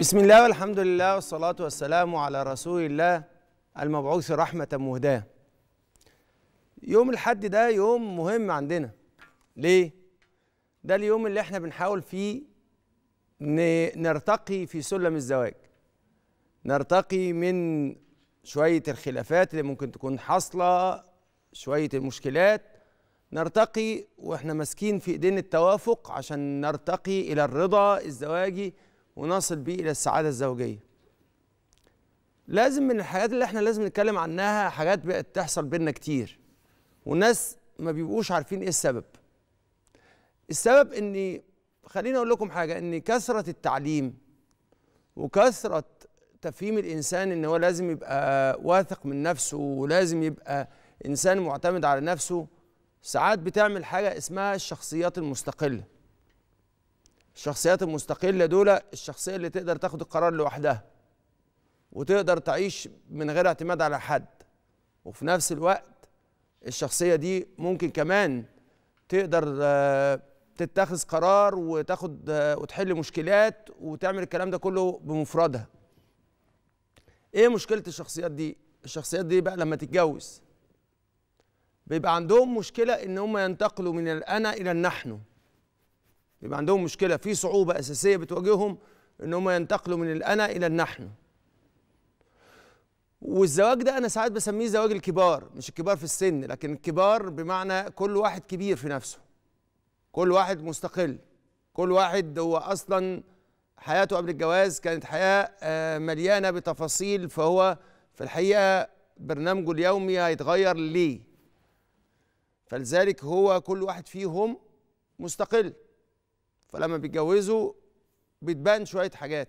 بسم الله والحمد لله والصلاة والسلام على رسول الله المبعوث رحمة مهداة يوم الحد ده يوم مهم عندنا ليه؟ ده اليوم اللي احنا بنحاول فيه نرتقي في سلم الزواج نرتقي من شوية الخلافات اللي ممكن تكون حاصلة شوية المشكلات نرتقي واحنا ماسكين في ايدينا التوافق عشان نرتقي الى الرضا الزواجي ونصل بيه الى السعاده الزوجيه لازم من الحاجات اللي احنا لازم نتكلم عنها حاجات بقت تحصل بينا كتير والناس ما بيبقوش عارفين ايه السبب السبب ان خليني اقول لكم حاجه ان كثره التعليم وكثره تفهيم الانسان ان هو لازم يبقى واثق من نفسه ولازم يبقى انسان معتمد على نفسه ساعات بتعمل حاجه اسمها الشخصيات المستقله الشخصيات المستقله دول الشخصيه اللي تقدر تاخد القرار لوحدها وتقدر تعيش من غير اعتماد على حد وفي نفس الوقت الشخصيه دي ممكن كمان تقدر آه، تتخذ قرار وتاخد آه، وتحل مشكلات وتعمل الكلام ده كله بمفردها ايه مشكله الشخصيات دي الشخصيات دي بقى لما تتجوز بيبقى عندهم مشكله ان هم ينتقلوا من الانا الى النحن يبقى عندهم مشكله في صعوبه اساسيه بتواجههم ان هم ينتقلوا من الانا الى النحن والزواج ده انا ساعات بسميه زواج الكبار مش الكبار في السن لكن الكبار بمعنى كل واحد كبير في نفسه كل واحد مستقل كل واحد هو اصلا حياته قبل الجواز كانت حياه آه، مليانه بتفاصيل فهو في الحقيقه برنامجه اليومي هيتغير ليه فلذلك هو كل واحد فيهم مستقل فلما بيتجوزوا بتبان شويه حاجات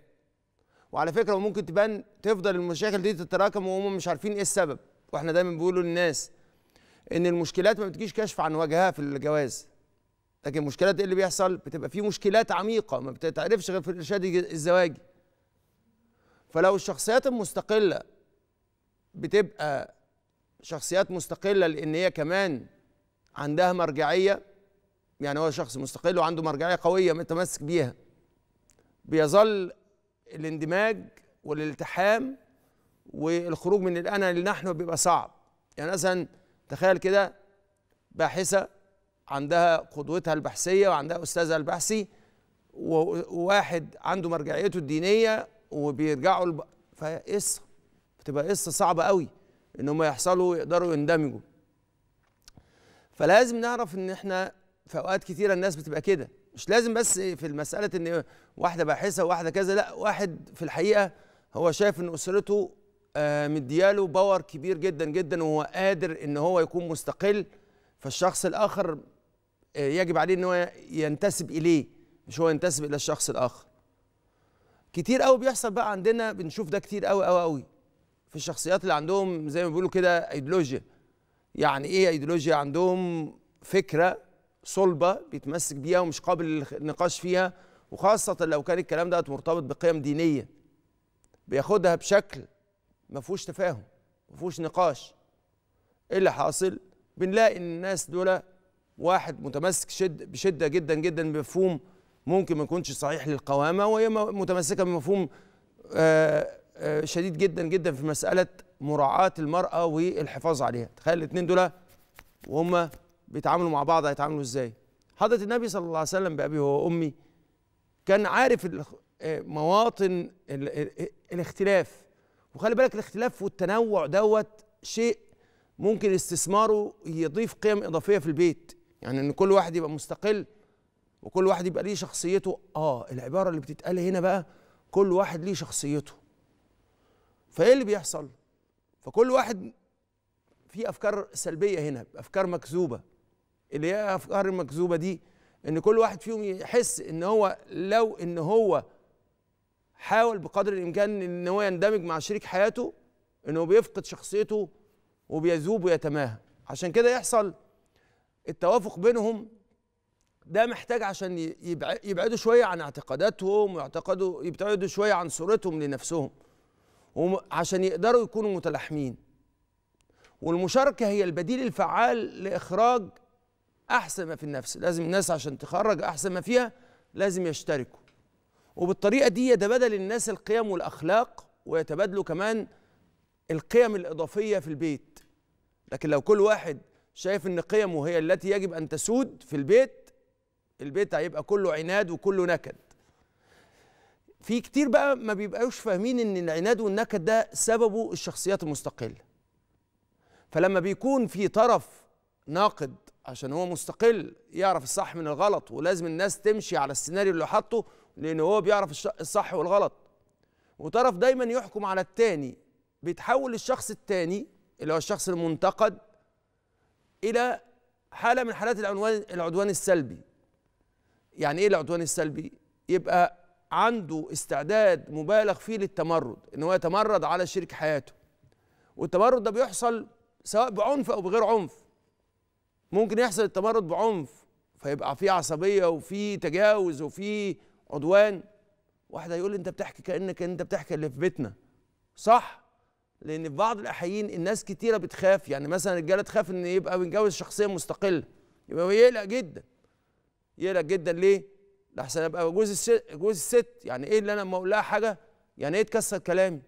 وعلى فكره وممكن تبان تفضل المشاكل دي تتراكم وهم مش عارفين ايه السبب واحنا دايما بنقول للناس ان المشكلات ما بتجيش كشف عن وجهها في الجواز لكن المشكلات اللي بيحصل بتبقى في مشكلات عميقه ما بتتعرفش غير في الارشاد الزواجي فلو الشخصيات المستقله بتبقى شخصيات مستقله لان هي كمان عندها مرجعيه يعني هو شخص مستقل وعنده مرجعية قوية متمسك بيها بيظل الاندماج والالتحام والخروج من الأنا للنحن بيبقى صعب يعني مثلا تخيل كده باحثة عندها قدوتها البحثية وعندها أستاذها البحثي وواحد عنده مرجعيته الدينية وبيرجعوا الب... فقصة بتبقى قصة صعبة قوي إن هم يحصلوا يقدروا يندمجوا فلازم نعرف إن إحنا في اوقات كتيره الناس بتبقى كده مش لازم بس في المساله ان واحده باحثه وواحده كذا لا واحد في الحقيقه هو شايف ان اسرته آه، مدياله باور كبير جدا جدا وهو قادر ان هو يكون مستقل فالشخص الاخر آه، يجب عليه ان هو ينتسب اليه مش هو ينتسب الى الشخص الاخر كتير قوي بيحصل بقى عندنا بنشوف ده كتير قوي قوي قوي في الشخصيات اللي عندهم زي ما بيقولوا كده ايديولوجيا يعني ايه ايديولوجيا عندهم فكره صلبه بيتمسك بيها ومش قابل للنقاش فيها وخاصه لو كان الكلام ده مرتبط بقيم دينيه بياخدها بشكل ما فيهوش تفاهم ما فيهوش نقاش ايه اللي حاصل بنلاقي ان الناس دول واحد متمسك شد بشده جدا جدا بمفهوم ممكن ما يكونش صحيح للقوامه وهي متمسكه بمفهوم آآ آه، آآ آه، شديد جدا جدا في مساله مراعاه المراه والحفاظ عليها تخيل الاثنين دول وهم بيتعاملوا مع بعض هيتعاملوا ازاي حضرة النبي صلى الله عليه وسلم بأبي وأمي كان عارف آه، مواطن آه، آه، الاختلاف وخلي بالك الاختلاف والتنوع دوت شيء ممكن استثماره يضيف قيم إضافية في البيت يعني إن كل واحد يبقى مستقل وكل واحد يبقى ليه شخصيته اه العبارة اللي بتتقال هنا بقى كل واحد ليه شخصيته فإيه اللي بيحصل فكل واحد في أفكار سلبية هنا أفكار مكذوبة اللي هي افكار المكذوبه دي ان كل واحد فيهم يحس ان هو لو ان هو حاول بقدر الامكان ان هو يندمج مع شريك حياته انه بيفقد شخصيته وبيذوب ويتماهى عشان كده يحصل التوافق بينهم ده محتاج عشان يبعدوا شويه عن اعتقاداتهم ويعتقدوا يبتعدوا شويه عن صورتهم لنفسهم وعشان يقدروا يكونوا متلاحمين والمشاركه هي البديل الفعال لاخراج احسن ما في النفس لازم الناس عشان تخرج احسن ما فيها لازم يشتركوا وبالطريقه دي يتبادل الناس القيم والاخلاق ويتبادلوا كمان القيم الاضافيه في البيت لكن لو كل واحد شايف ان قيمه هي التي يجب ان تسود في البيت البيت هيبقى كله عناد وكله نكد في كتير بقى ما بيبقاش فاهمين ان العناد والنكد ده سببه الشخصيات المستقله فلما بيكون في طرف ناقد عشان هو مستقل يعرف الصح من الغلط ولازم الناس تمشي على السيناريو اللي حاطه لان هو بيعرف الصح والغلط وطرف دايما يحكم على التاني بيتحول الشخص التاني اللي هو الشخص المنتقد الى حاله من حالات العنوان العدوان السلبي يعني ايه العدوان السلبي يبقى عنده استعداد مبالغ فيه للتمرد ان هو يتمرد على شريك حياته والتمرد ده بيحصل سواء بعنف او بغير عنف ممكن يحصل التمرد بعنف فيبقى في عصبيه وفي تجاوز وفي عدوان واحد هيقول انت بتحكي كانك انت بتحكي اللي في بيتنا صح لان في بعض الاحيان الناس كتيره بتخاف يعني مثلا الرجاله تخاف ان يبقى بيتجوز شخصيه مستقله يبقى يقلق جدا يقلق جدا ليه لحسن ابقى جوز الست جوز الست يعني ايه اللي انا لما اقول لها حاجه يعني ايه تكسر كلامي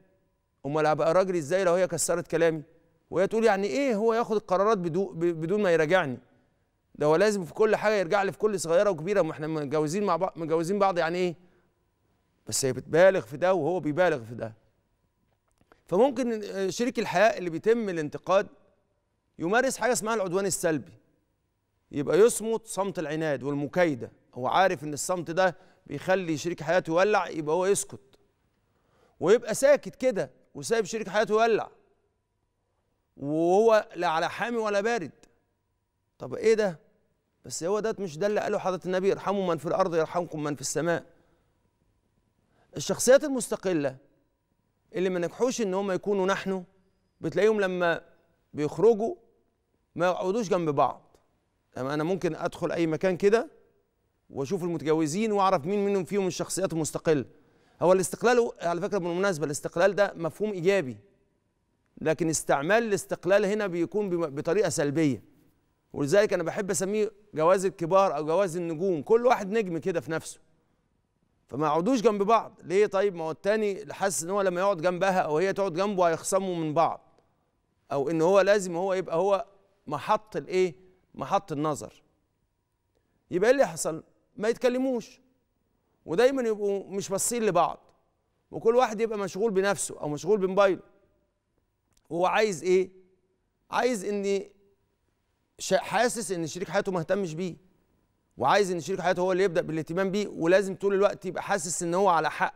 امال ابقى راجل ازاي لو هي كسرت كلامي وهي تقول يعني ايه هو ياخد القرارات بدون ما يراجعني ده هو لازم في كل حاجه يرجع لي في كل صغيره وكبيره ما احنا متجوزين مع بعض متجوزين بعض يعني ايه بس هي بتبالغ في ده وهو بيبالغ في ده فممكن شريك الحياه اللي بيتم الانتقاد يمارس حاجه اسمها العدوان السلبي يبقى يصمت صمت العناد والمكايده هو عارف ان الصمت ده بيخلي شريك حياته يولع يبقى هو يسكت ويبقى ساكت كده وسايب شريك حياته يولع وهو لا على حامي ولا بارد طب ايه ده بس هو ده مش ده اللي قاله حضرة النبي ارحموا من في الأرض يرحمكم من في السماء الشخصيات المستقلة اللي ما نجحوش إن هم يكونوا نحن بتلاقيهم لما بيخرجوا ما يقعدوش جنب بعض أنا ممكن أدخل أي مكان كده وأشوف المتجوزين وأعرف مين منهم فيهم الشخصيات المستقلة هو الاستقلال على فكرة بالمناسبة الاستقلال ده مفهوم إيجابي لكن استعمال الاستقلال هنا بيكون بطريقه سلبيه ولذلك انا بحب اسميه جواز الكبار او جواز النجوم كل واحد نجم كده في نفسه فما يقعدوش جنب بعض ليه طيب ما هو التاني حاسس ان هو لما يقعد جنبها او هي تقعد جنبه هيخصموا من بعض او ان هو لازم هو يبقى هو محط الايه محط النظر يبقى ايه اللي حصل ما يتكلموش ودايما يبقوا مش باصين لبعض وكل واحد يبقى مشغول بنفسه او مشغول بموبايله هو عايز ايه عايز ان حاسس ان شريك حياته ما اهتمش بيه وعايز ان شريك حياته هو اللي يبدا بالاهتمام بيه ولازم طول الوقت يبقى حاسس ان هو على حق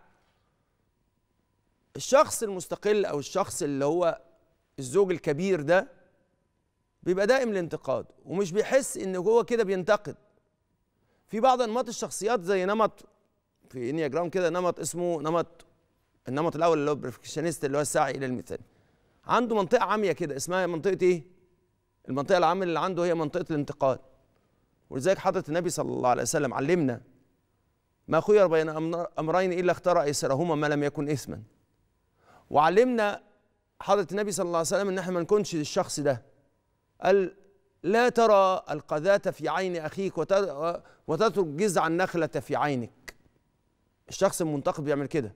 الشخص المستقل او الشخص اللي هو الزوج الكبير ده بيبقى دائم الانتقاد ومش بيحس ان هو كده بينتقد في بعض انماط الشخصيات زي نمط في انياجرام كده نمط اسمه نمط النمط الاول اللي هو البرفكشنست اللي هو السعي الى المثال عنده منطقه عاميه كده اسمها منطقه ايه المنطقه العامه اللي عنده هي منطقه الانتقاد ولذلك حضره النبي صلى الله عليه وسلم علمنا ما خير بين امرين الا اختار ايسرهما ما لم يكن اثما وعلمنا حضره النبي صلى الله عليه وسلم ان احنا ما نكونش للشخص ده قال لا ترى القذاة في عين أخيك وتترك جزع النخلة في عينك الشخص المنتقد بيعمل كده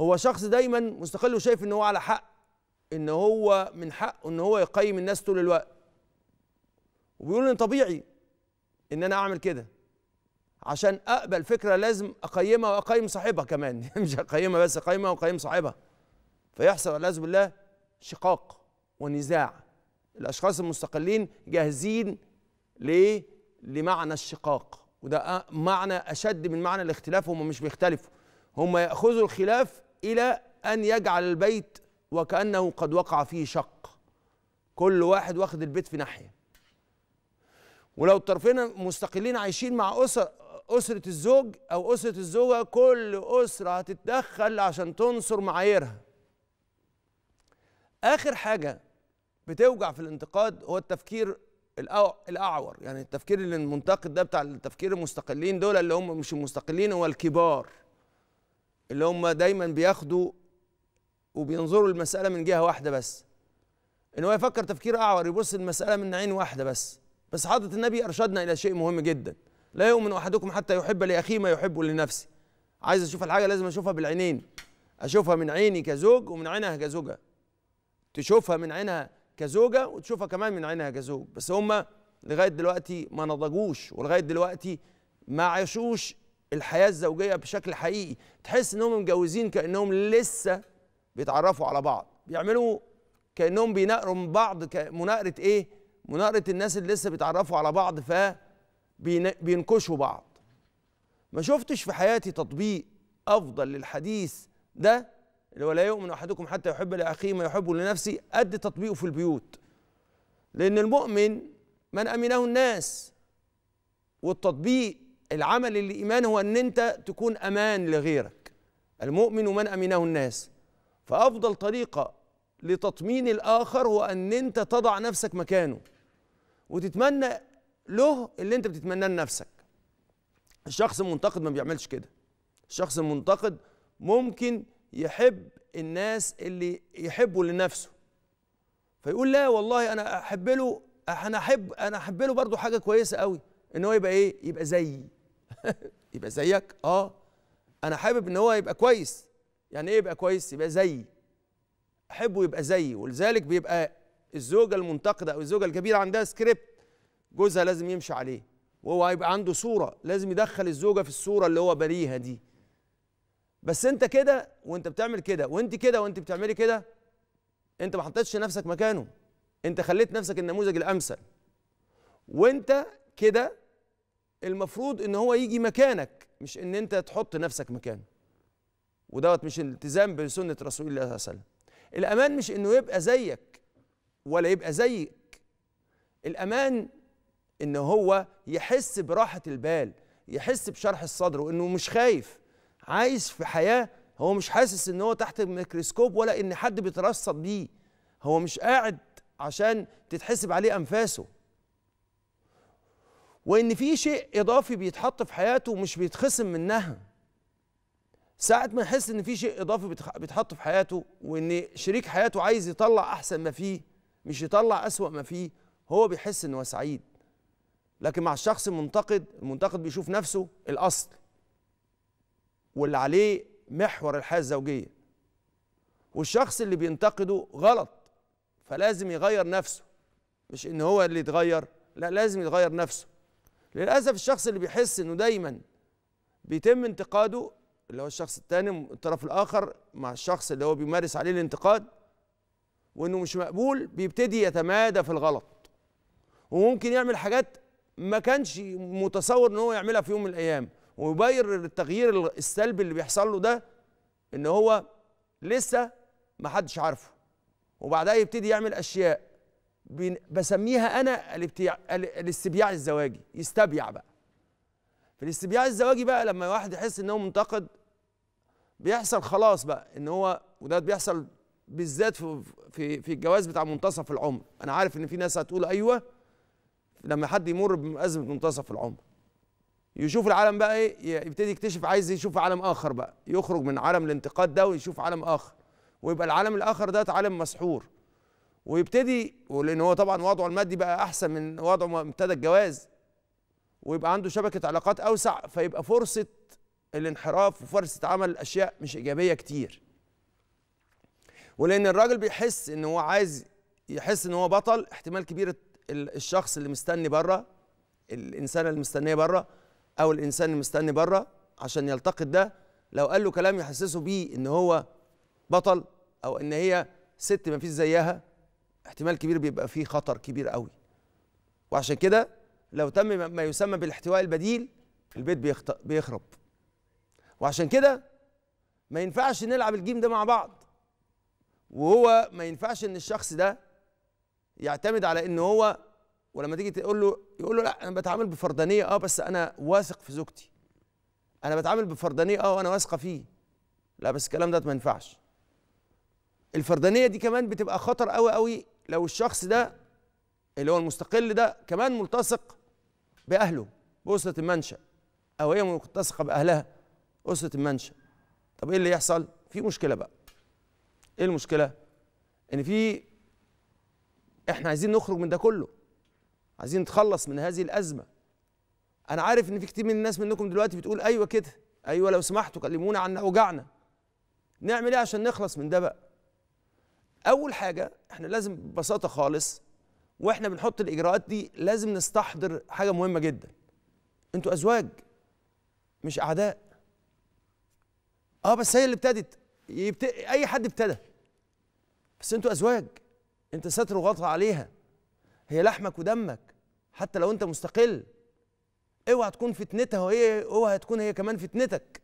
هو شخص دايما مستقل وشايف ان هو على حق ان هو من حقه ان هو يقيم الناس طول الوقت وبيقول ان طبيعي ان انا اعمل كده عشان اقبل فكره لازم اقيمها واقيم صاحبها كمان مش اقيمها بس اقيمها واقيم صاحبها فيحصل والعياذ بالله شقاق ونزاع الاشخاص المستقلين جاهزين ليه لمعنى الشقاق وده معنى اشد من معنى الاختلاف هم مش بيختلفوا هم ياخذوا الخلاف الى ان يجعل البيت وكأنه قد وقع فيه شق كل واحد واخد البيت في ناحية ولو الطرفين مستقلين عايشين مع أسر أسرة الزوج أو أسرة الزوجة كل أسرة هتتدخل عشان تنصر معاييرها آخر حاجة بتوجع في الانتقاد هو التفكير الأعور يعني التفكير اللي المنتقد ده بتاع التفكير المستقلين دول اللي هم مش المستقلين هو الكبار اللي هم دايما بياخدوا وبينظروا للمساله من جهه واحده بس ان هو يفكر تفكير اعور يبص المساله من عين واحده بس بس حضره النبي ارشدنا الى شيء مهم جدا لا يؤمن احدكم حتى يحب لاخيه ما يحب لنفسه عايز اشوف الحاجه لازم اشوفها بالعينين اشوفها من عيني كزوج ومن عينها كزوجه تشوفها من عينها كزوجه وتشوفها كمان من عينها كزوج بس هم لغايه دلوقتي ما نضجوش ولغايه دلوقتي ما عاشوش الحياه الزوجيه بشكل حقيقي تحس انهم متجوزين كانهم لسه بيتعرفوا على بعض بيعملوا كانهم بيناقروا من بعض مناقره ايه مناقره الناس اللي لسه بيتعرفوا على بعض ف بينكشوا بعض ما شفتش في حياتي تطبيق افضل للحديث ده اللي هو لا يؤمن احدكم حتى يحب لاخيه ما يحبه لنفسه قد تطبيقه في البيوت لان المؤمن من امنه الناس والتطبيق العمل الايمان هو ان انت تكون امان لغيرك المؤمن من امنه الناس فافضل طريقه لتطمين الاخر هو ان انت تضع نفسك مكانه وتتمنى له اللي انت بتتمناه لنفسك الشخص المنتقد ما بيعملش كده الشخص المنتقد ممكن يحب الناس اللي يحبوا لنفسه فيقول لا والله انا احب له انا احب انا احب له برضه حاجه كويسه قوي ان هو يبقى ايه يبقى زيي يبقى زيك اه انا حابب ان هو يبقى كويس يعني ايه يبقى كويس يبقى زيي احبه يبقى زيي ولذلك بيبقى الزوجه المنتقده او الزوجه الكبيره عندها سكريبت جوزها لازم يمشي عليه وهو هيبقى عنده صوره لازم يدخل الزوجه في الصوره اللي هو بريها دي بس انت كده وانت بتعمل كده وانت كده وانت بتعملي كده انت ما حطيتش نفسك مكانه انت خليت نفسك النموذج الامثل وانت كده المفروض ان هو يجي مكانك مش ان انت تحط نفسك مكانه ودوت مش التزام بسنه رسول الله صلى الله عليه وسلم الامان مش انه يبقى زيك ولا يبقى زيك الامان ان هو يحس براحه البال يحس بشرح الصدر وانه مش خايف عايش في حياه هو مش حاسس ان هو تحت الميكروسكوب ولا ان حد بيترصد بيه هو مش قاعد عشان تتحسب عليه انفاسه وان في شيء اضافي بيتحط في حياته مش بيتخصم منها ساعة ما يحس إن في شيء إضافي بيتحط في حياته وإن شريك حياته عايز يطلع أحسن ما فيه مش يطلع أسوأ ما فيه هو بيحس إن هو سعيد لكن مع الشخص المنتقد المنتقد بيشوف نفسه الأصل واللي عليه محور الحياة الزوجية والشخص اللي بينتقده غلط فلازم يغير نفسه مش إن هو اللي يتغير لا لازم يتغير نفسه للأسف الشخص اللي بيحس إنه دايما بيتم انتقاده اللي هو الشخص الثاني الطرف الاخر مع الشخص اللي هو بيمارس عليه الانتقاد وانه مش مقبول بيبتدي يتمادى في الغلط وممكن يعمل حاجات ما كانش متصور ان هو يعملها في يوم من الايام ويبير التغيير السلبي اللي بيحصل له ده ان هو لسه ما حدش عارفه وبعدها يبتدي يعمل اشياء بسميها انا الاستبياع الزواجي يستبيع بقى في الاستبياع الزواجي بقى لما واحد يحس ان هو منتقد بيحصل خلاص بقى ان هو وده بيحصل بالذات في في في الجواز بتاع منتصف العمر انا عارف ان في ناس هتقول ايوه لما حد يمر بازمه منتصف العمر يشوف العالم بقى ايه يبتدي يكتشف عايز يشوف عالم اخر بقى يخرج من عالم الانتقاد ده ويشوف عالم اخر ويبقى العالم الاخر ده عالم مسحور ويبتدي ولان هو طبعا وضعه المادي بقى احسن من وضعه ما ابتدى الجواز ويبقى عنده شبكه علاقات اوسع فيبقى فرصه الانحراف وفرصه عمل اشياء مش ايجابيه كتير ولان الراجل بيحس ان هو عايز يحس ان هو بطل احتمال كبير الشخص اللي مستني بره الانسانه اللي مستنيه بره او الانسان اللي مستني بره عشان يلتقط ده لو قال له كلام يحسسه بيه ان هو بطل او ان هي ست ما فيش زيها احتمال كبير بيبقى فيه خطر كبير قوي وعشان كده لو تم ما يسمى بالاحتواء البديل البيت بيخرب وعشان كده ما ينفعش نلعب الجيم ده مع بعض وهو ما ينفعش ان الشخص ده يعتمد على ان هو ولما تيجي تقول له يقول له لا انا بتعامل بفردانيه اه بس انا واثق في زوجتي انا بتعامل بفردانيه اه وانا واثقه فيه لا بس الكلام ده ما ينفعش الفردانيه دي كمان بتبقى خطر قوي قوي لو الشخص ده اللي هو المستقل ده كمان ملتصق باهله باسره المنشا او هي ملتصقه باهلها أسرة المنشا طب ايه اللي يحصل في مشكله بقى ايه المشكله ان في احنا عايزين نخرج من ده كله عايزين نتخلص من هذه الازمه انا عارف ان في كتير من الناس منكم دلوقتي بتقول ايوه كده ايوه لو سمحتوا كلمونا عن اوجاعنا نعمل ايه عشان نخلص من ده بقى اول حاجه احنا لازم ببساطه خالص واحنا بنحط الاجراءات دي لازم نستحضر حاجه مهمه جدا انتوا ازواج مش اعداء اه بس هي اللي ابتدت يبت... اي حد ابتدى بس انتوا ازواج انت ستر وغطى عليها هي لحمك ودمك حتى لو انت مستقل اوعى تكون فتنتها وهي اوعى تكون هي كمان فتنتك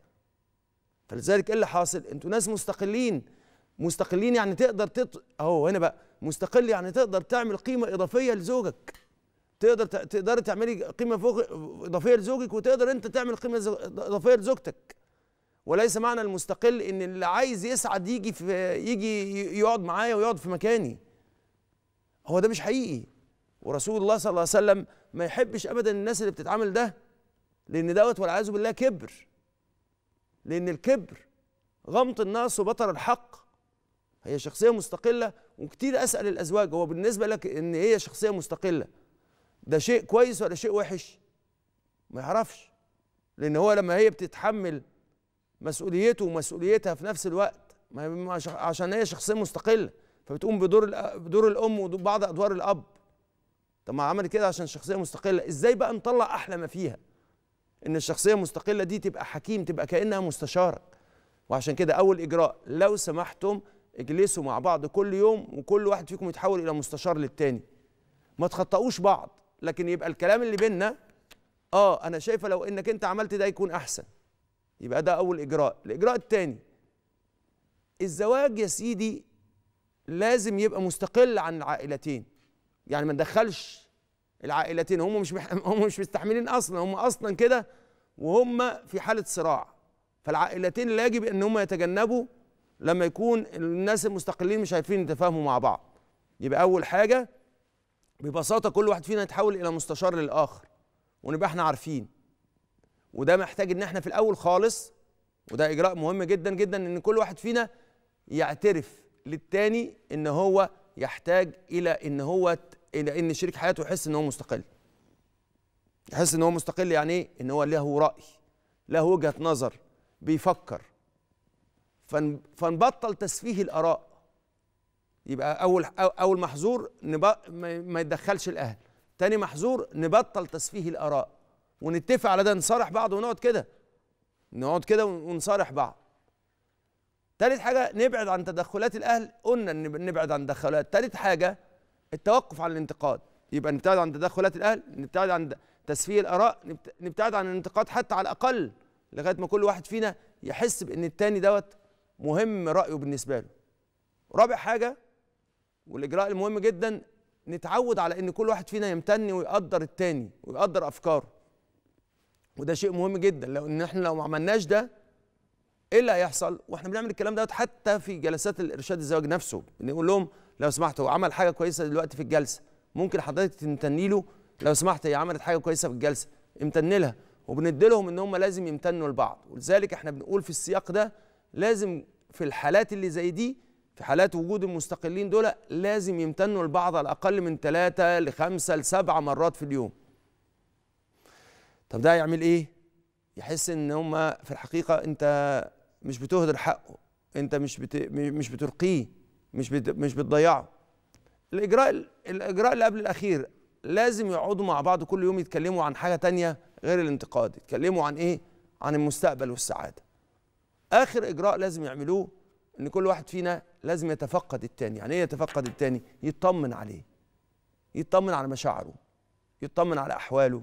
فلذلك ايه اللي حاصل انتوا ناس مستقلين مستقلين يعني تقدر تط... اهو هنا بقى مستقل يعني تقدر تعمل قيمه اضافيه لزوجك تقدر ت... تقدر تعملي قيمه فوق اضافيه لزوجك وتقدر انت تعمل قيمه اضافيه لزوجتك وليس معنى المستقل ان اللي عايز يسعد يجي في يجي يقعد معايا ويقعد في مكاني هو ده مش حقيقي ورسول الله صلى الله عليه وسلم ما يحبش ابدا الناس اللي بتتعامل ده لان دوت والعياذ بالله كبر لان الكبر غمط الناس وبطر الحق هي شخصيه مستقله وكتير اسال الازواج هو بالنسبه لك ان هي شخصيه مستقله ده شيء كويس ولا شيء وحش ما يعرفش لان هو لما هي بتتحمل مسؤوليته ومسؤوليتها في نفس الوقت ما عشان هي شخصيه مستقله فبتقوم بدور بدور الام وبعض ادوار الاب طب ما عمل كده عشان شخصيه مستقله ازاي بقى نطلع احلى ما فيها ان الشخصيه المستقله دي تبقى حكيم تبقى كانها مستشاره وعشان كده اول اجراء لو سمحتم اجلسوا مع بعض كل يوم وكل واحد فيكم يتحول الى مستشار للتاني ما تخطئوش بعض لكن يبقى الكلام اللي بيننا اه انا شايفه لو انك انت عملت ده يكون احسن يبقى ده اول اجراء الاجراء الثاني الزواج يا سيدي لازم يبقى مستقل عن العائلتين يعني ما ندخلش العائلتين هم مش هم مش مستحملين اصلا هم اصلا كده وهم في حاله صراع فالعائلتين لا يجب ان هم يتجنبوا لما يكون الناس المستقلين مش عارفين يتفاهموا مع بعض يبقى اول حاجه ببساطه كل واحد فينا يتحول الى مستشار للاخر ونبقى احنا عارفين وده محتاج ان احنا في الاول خالص وده اجراء مهم جدا جدا ان كل واحد فينا يعترف للتاني ان هو يحتاج الى ان هو الى ان شريك حياته يحس ان هو مستقل يحس ان هو مستقل يعني ايه ان هو له راي له وجهه نظر بيفكر فنبطل تسفيه الاراء يبقى اول اول محظور ما يتدخلش الاهل تاني محظور نبطل تسفيه الاراء ونتفق على ده نصارح بعض ونقعد كده نقعد كده ونصارح بعض تالت حاجه نبعد عن تدخلات الاهل قلنا ان نبعد عن تدخلات تالت حاجه التوقف عن الانتقاد يبقى نبتعد عن تدخلات الاهل نبتعد عن تسفيه الاراء نبتعد عن الانتقاد حتى على الاقل لغايه ما كل واحد فينا يحس بان التاني دوت مهم رايه بالنسبه له رابع حاجه والاجراء المهم جدا نتعود على ان كل واحد فينا يمتن ويقدر التاني ويقدر افكاره وده شيء مهم جدا لو ان احنا لو ما عملناش ده ايه اللي هيحصل واحنا بنعمل الكلام دوت حتى في جلسات الارشاد الزواج نفسه بنقول لهم لو سمحت هو عمل حاجه كويسه دلوقتي في الجلسه ممكن حضرتك تمتني له لو سمحت هي عملت حاجه كويسه في الجلسه امتن لها وبندي لهم ان هم لازم يمتنوا لبعض ولذلك احنا بنقول في السياق ده لازم في الحالات اللي زي دي في حالات وجود المستقلين دول لازم يمتنوا لبعض على الاقل من ثلاثه لخمسه لسبعه مرات في اليوم طب ده يعمل ايه يحس ان هما في الحقيقه انت مش بتهدر حقه انت مش بت... مش بترقيه مش بت... مش بتضيعه الاجراء الاجراء اللي قبل الاخير لازم يقعدوا مع بعض كل يوم يتكلموا عن حاجه تانية غير الانتقاد يتكلموا عن ايه عن المستقبل والسعاده اخر اجراء لازم يعملوه ان كل واحد فينا لازم يتفقد التاني يعني ايه يتفقد التاني يطمن عليه يطمن على مشاعره يطمن على احواله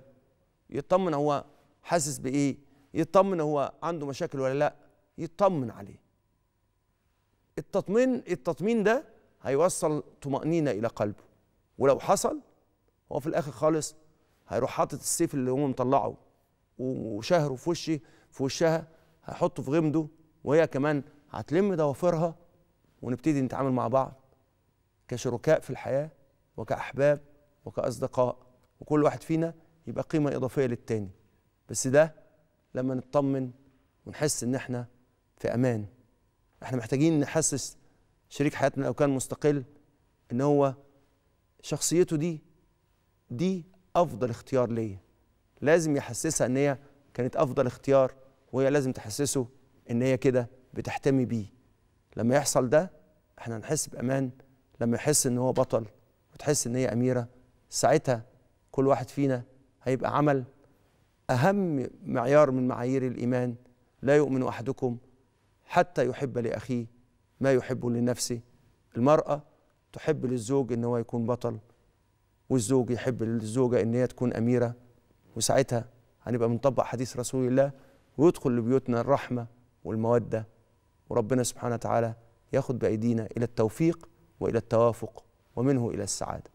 يطمن هو حاسس بايه يطمن هو عنده مشاكل ولا لا يطمن عليه التطمين التطمين ده هيوصل طمأنينة إلى قلبه ولو حصل هو في الآخر خالص هيروح حاطط السيف اللي هو مطلعه وشهره في وشي في وشها هيحطه في غمده وهي كمان هتلم ضوافرها ونبتدي نتعامل مع بعض كشركاء في الحياة وكأحباب وكأصدقاء وكل واحد فينا يبقى قيمه اضافيه للتاني بس ده لما نطمن ونحس ان احنا في امان احنا محتاجين نحسس شريك حياتنا لو كان مستقل ان هو شخصيته دي دي افضل اختيار ليا لازم يحسسها ان هي كانت افضل اختيار وهي لازم تحسسه ان هي كده بتحتمي بيه لما يحصل ده احنا هنحس بامان لما يحس ان هو بطل وتحس ان هي اميره ساعتها كل واحد فينا هيبقى عمل أهم معيار من معايير الإيمان لا يؤمن أحدكم حتى يحب لأخيه ما يحب لنفسه المرأة تحب للزوج إن هو يكون بطل والزوج يحب للزوجة إن هي تكون أميرة وساعتها هنبقى بنطبق حديث رسول الله ويدخل لبيوتنا الرحمة والمودة وربنا سبحانه وتعالى ياخد بأيدينا إلى التوفيق وإلى التوافق ومنه إلى السعادة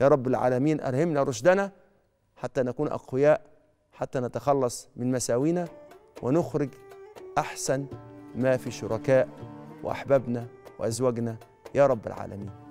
يا رب العالمين أرهمنا رشدنا حتى نكون أقوياء حتى نتخلص من مساوينا ونخرج أحسن ما في شركاء وأحبابنا وأزواجنا يا رب العالمين